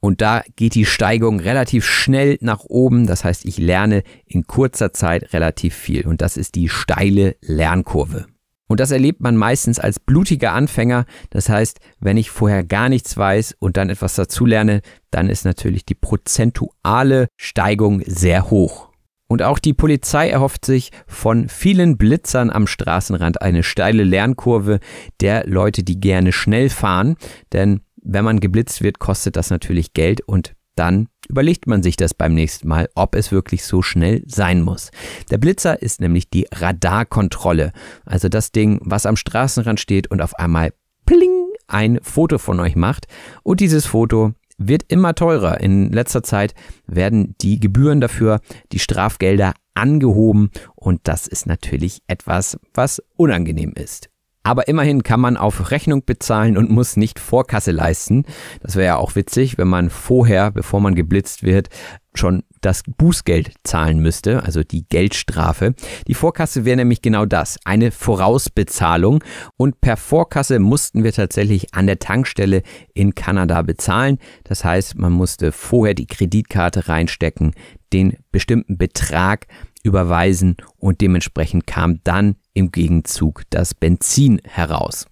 Und da geht die Steigung relativ schnell nach oben. Das heißt, ich lerne in kurzer Zeit relativ viel. Und das ist die steile Lernkurve. Und das erlebt man meistens als blutiger Anfänger. Das heißt, wenn ich vorher gar nichts weiß und dann etwas dazulerne, dann ist natürlich die prozentuale Steigung sehr hoch. Und auch die Polizei erhofft sich von vielen Blitzern am Straßenrand eine steile Lernkurve der Leute, die gerne schnell fahren. Denn wenn man geblitzt wird, kostet das natürlich Geld und dann überlegt man sich das beim nächsten Mal, ob es wirklich so schnell sein muss. Der Blitzer ist nämlich die Radarkontrolle, also das Ding, was am Straßenrand steht und auf einmal pling ein Foto von euch macht und dieses Foto wird immer teurer. In letzter Zeit werden die Gebühren dafür, die Strafgelder angehoben und das ist natürlich etwas, was unangenehm ist. Aber immerhin kann man auf Rechnung bezahlen und muss nicht Vorkasse leisten. Das wäre ja auch witzig, wenn man vorher, bevor man geblitzt wird, schon das Bußgeld zahlen müsste, also die Geldstrafe. Die Vorkasse wäre nämlich genau das, eine Vorausbezahlung. Und per Vorkasse mussten wir tatsächlich an der Tankstelle in Kanada bezahlen. Das heißt, man musste vorher die Kreditkarte reinstecken, den bestimmten Betrag überweisen und dementsprechend kam dann im Gegenzug das Benzin heraus.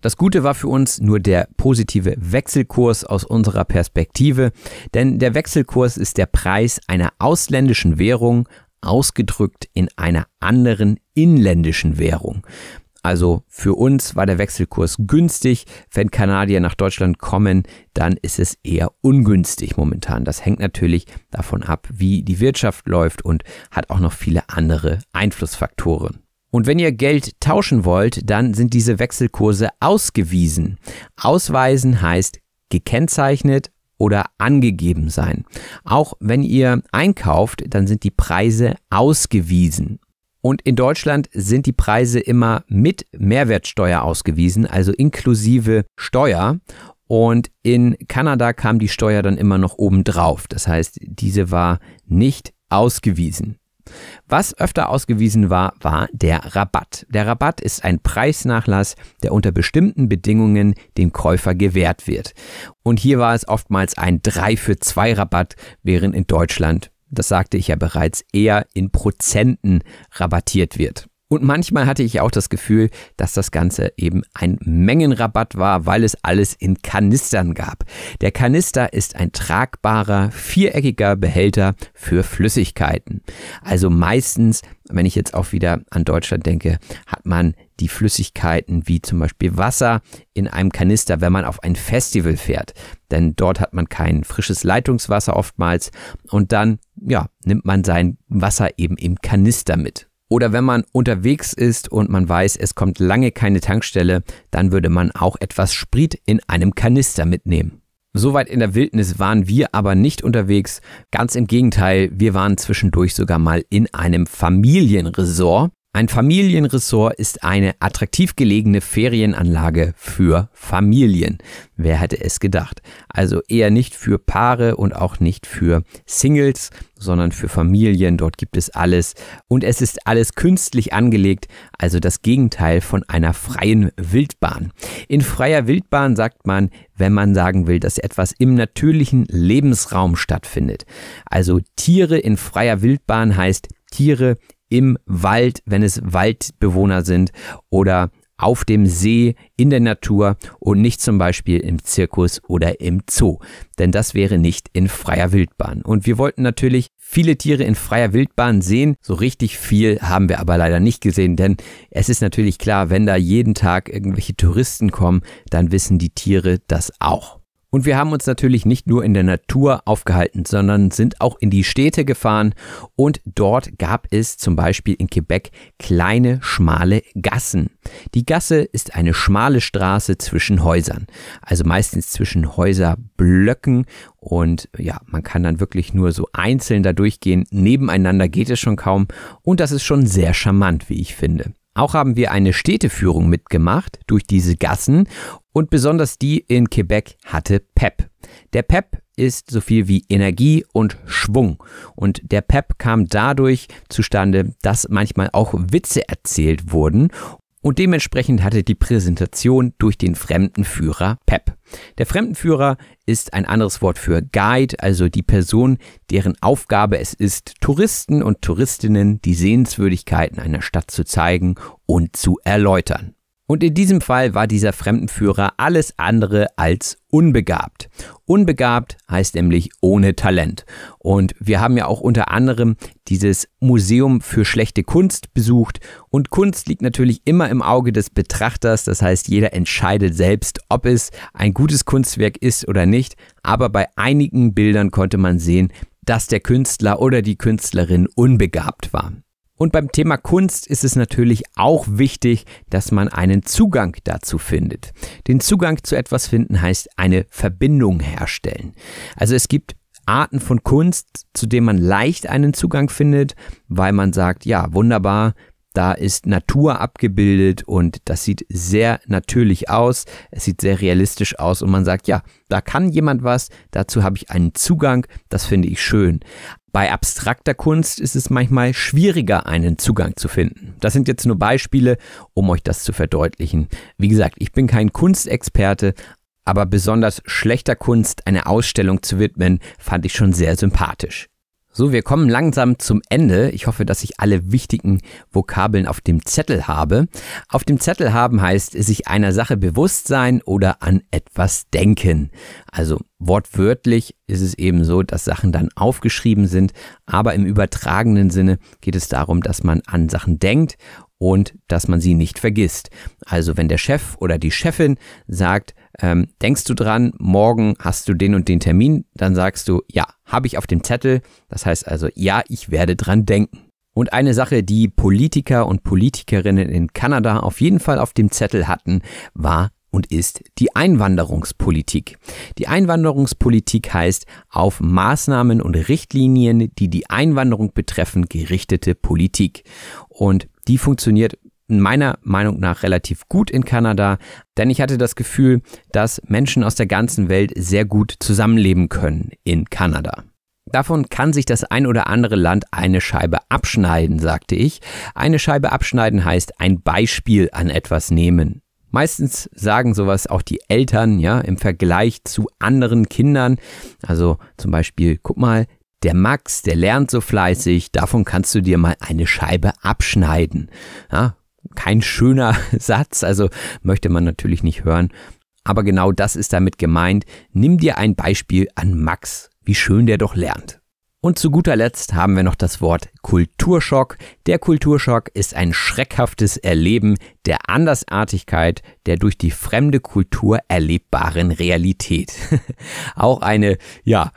Das Gute war für uns nur der positive Wechselkurs aus unserer Perspektive, denn der Wechselkurs ist der Preis einer ausländischen Währung ausgedrückt in einer anderen inländischen Währung. Also für uns war der Wechselkurs günstig. Wenn Kanadier nach Deutschland kommen, dann ist es eher ungünstig momentan. Das hängt natürlich davon ab, wie die Wirtschaft läuft und hat auch noch viele andere Einflussfaktoren. Und wenn ihr Geld tauschen wollt, dann sind diese Wechselkurse ausgewiesen. Ausweisen heißt gekennzeichnet oder angegeben sein. Auch wenn ihr einkauft, dann sind die Preise ausgewiesen. Und in Deutschland sind die Preise immer mit Mehrwertsteuer ausgewiesen, also inklusive Steuer. Und in Kanada kam die Steuer dann immer noch obendrauf. Das heißt, diese war nicht ausgewiesen. Was öfter ausgewiesen war, war der Rabatt. Der Rabatt ist ein Preisnachlass, der unter bestimmten Bedingungen dem Käufer gewährt wird. Und hier war es oftmals ein 3 für 2 Rabatt, während in Deutschland, das sagte ich ja bereits, eher in Prozenten rabattiert wird. Und manchmal hatte ich auch das Gefühl, dass das Ganze eben ein Mengenrabatt war, weil es alles in Kanistern gab. Der Kanister ist ein tragbarer, viereckiger Behälter für Flüssigkeiten. Also meistens, wenn ich jetzt auch wieder an Deutschland denke, hat man die Flüssigkeiten wie zum Beispiel Wasser in einem Kanister, wenn man auf ein Festival fährt. Denn dort hat man kein frisches Leitungswasser oftmals. Und dann, ja, nimmt man sein Wasser eben im Kanister mit. Oder wenn man unterwegs ist und man weiß, es kommt lange keine Tankstelle, dann würde man auch etwas Sprit in einem Kanister mitnehmen. Soweit in der Wildnis waren wir aber nicht unterwegs. Ganz im Gegenteil, wir waren zwischendurch sogar mal in einem Familienresort. Ein Familienressort ist eine attraktiv gelegene Ferienanlage für Familien. Wer hätte es gedacht? Also eher nicht für Paare und auch nicht für Singles, sondern für Familien. Dort gibt es alles. Und es ist alles künstlich angelegt, also das Gegenteil von einer freien Wildbahn. In freier Wildbahn sagt man, wenn man sagen will, dass etwas im natürlichen Lebensraum stattfindet. Also Tiere in freier Wildbahn heißt Tiere im Wald, wenn es Waldbewohner sind oder auf dem See, in der Natur und nicht zum Beispiel im Zirkus oder im Zoo, denn das wäre nicht in freier Wildbahn. Und wir wollten natürlich viele Tiere in freier Wildbahn sehen, so richtig viel haben wir aber leider nicht gesehen, denn es ist natürlich klar, wenn da jeden Tag irgendwelche Touristen kommen, dann wissen die Tiere das auch. Und wir haben uns natürlich nicht nur in der Natur aufgehalten, sondern sind auch in die Städte gefahren. Und dort gab es zum Beispiel in Quebec kleine, schmale Gassen. Die Gasse ist eine schmale Straße zwischen Häusern, also meistens zwischen Häuserblöcken. Und ja, man kann dann wirklich nur so einzeln da durchgehen. Nebeneinander geht es schon kaum. Und das ist schon sehr charmant, wie ich finde. Auch haben wir eine Städteführung mitgemacht durch diese Gassen und besonders die in Quebec hatte PEP. Der PEP ist so viel wie Energie und Schwung. Und der PEP kam dadurch zustande, dass manchmal auch Witze erzählt wurden und dementsprechend hatte die Präsentation durch den Fremdenführer PEP. Der Fremdenführer ist ein anderes Wort für Guide, also die Person, deren Aufgabe es ist, Touristen und Touristinnen die Sehenswürdigkeiten einer Stadt zu zeigen und zu erläutern. Und in diesem Fall war dieser Fremdenführer alles andere als unbegabt. Unbegabt heißt nämlich ohne Talent. Und wir haben ja auch unter anderem dieses Museum für schlechte Kunst besucht. Und Kunst liegt natürlich immer im Auge des Betrachters. Das heißt, jeder entscheidet selbst, ob es ein gutes Kunstwerk ist oder nicht. Aber bei einigen Bildern konnte man sehen, dass der Künstler oder die Künstlerin unbegabt war. Und beim Thema Kunst ist es natürlich auch wichtig, dass man einen Zugang dazu findet. Den Zugang zu etwas finden heißt eine Verbindung herstellen. Also es gibt Arten von Kunst, zu denen man leicht einen Zugang findet, weil man sagt, ja, wunderbar, da ist Natur abgebildet und das sieht sehr natürlich aus. Es sieht sehr realistisch aus und man sagt, ja, da kann jemand was, dazu habe ich einen Zugang, das finde ich schön. Bei abstrakter Kunst ist es manchmal schwieriger, einen Zugang zu finden. Das sind jetzt nur Beispiele, um euch das zu verdeutlichen. Wie gesagt, ich bin kein Kunstexperte, aber besonders schlechter Kunst eine Ausstellung zu widmen, fand ich schon sehr sympathisch. So, wir kommen langsam zum Ende. Ich hoffe, dass ich alle wichtigen Vokabeln auf dem Zettel habe. Auf dem Zettel haben heißt sich einer Sache bewusst sein oder an etwas denken. Also wortwörtlich ist es eben so, dass Sachen dann aufgeschrieben sind, aber im übertragenen Sinne geht es darum, dass man an Sachen denkt und dass man sie nicht vergisst. Also wenn der Chef oder die Chefin sagt, ähm, denkst du dran, morgen hast du den und den Termin, dann sagst du, ja, habe ich auf dem Zettel. Das heißt also, ja, ich werde dran denken. Und eine Sache, die Politiker und Politikerinnen in Kanada auf jeden Fall auf dem Zettel hatten, war und ist die Einwanderungspolitik. Die Einwanderungspolitik heißt, auf Maßnahmen und Richtlinien, die die Einwanderung betreffen, gerichtete Politik. Und die funktioniert meiner Meinung nach relativ gut in Kanada, denn ich hatte das Gefühl, dass Menschen aus der ganzen Welt sehr gut zusammenleben können in Kanada. Davon kann sich das ein oder andere Land eine Scheibe abschneiden, sagte ich. Eine Scheibe abschneiden heißt ein Beispiel an etwas nehmen. Meistens sagen sowas auch die Eltern, ja, im Vergleich zu anderen Kindern. Also zum Beispiel, guck mal, der Max, der lernt so fleißig, davon kannst du dir mal eine Scheibe abschneiden. Ja, kein schöner [LAUGHS] Satz, also möchte man natürlich nicht hören. Aber genau das ist damit gemeint. Nimm dir ein Beispiel an Max, wie schön der doch lernt. Und zu guter Letzt haben wir noch das Wort Kulturschock. Der Kulturschock ist ein schreckhaftes Erleben der Andersartigkeit der durch die fremde Kultur erlebbaren Realität. [LAUGHS] Auch eine, ja,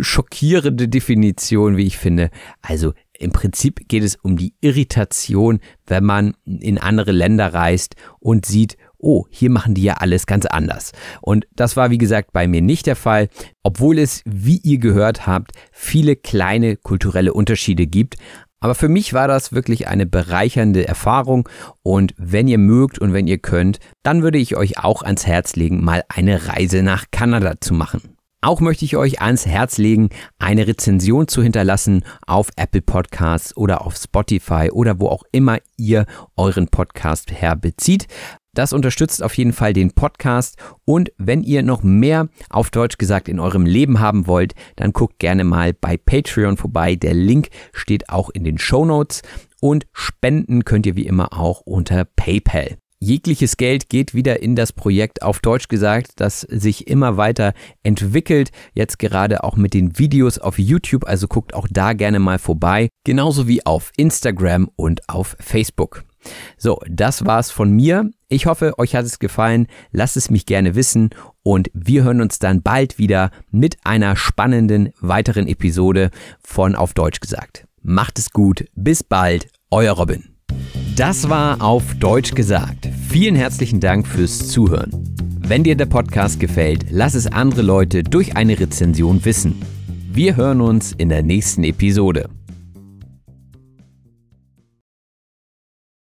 schockierende Definition, wie ich finde. Also im Prinzip geht es um die Irritation, wenn man in andere Länder reist und sieht, oh, hier machen die ja alles ganz anders. Und das war, wie gesagt, bei mir nicht der Fall, obwohl es, wie ihr gehört habt, viele kleine kulturelle Unterschiede gibt. Aber für mich war das wirklich eine bereichernde Erfahrung und wenn ihr mögt und wenn ihr könnt, dann würde ich euch auch ans Herz legen, mal eine Reise nach Kanada zu machen. Auch möchte ich euch ans Herz legen, eine Rezension zu hinterlassen auf Apple Podcasts oder auf Spotify oder wo auch immer ihr euren Podcast herbezieht. Das unterstützt auf jeden Fall den Podcast. Und wenn ihr noch mehr auf Deutsch gesagt in eurem Leben haben wollt, dann guckt gerne mal bei Patreon vorbei. Der Link steht auch in den Show Notes. Und spenden könnt ihr wie immer auch unter PayPal jegliches Geld geht wieder in das Projekt, auf Deutsch gesagt, das sich immer weiter entwickelt. Jetzt gerade auch mit den Videos auf YouTube, also guckt auch da gerne mal vorbei. Genauso wie auf Instagram und auf Facebook. So, das war's von mir. Ich hoffe, euch hat es gefallen. Lasst es mich gerne wissen und wir hören uns dann bald wieder mit einer spannenden weiteren Episode von Auf Deutsch gesagt. Macht es gut, bis bald, euer Robin. Das war auf Deutsch gesagt. Vielen herzlichen Dank fürs Zuhören. Wenn dir der Podcast gefällt, lass es andere Leute durch eine Rezension wissen. Wir hören uns in der nächsten Episode.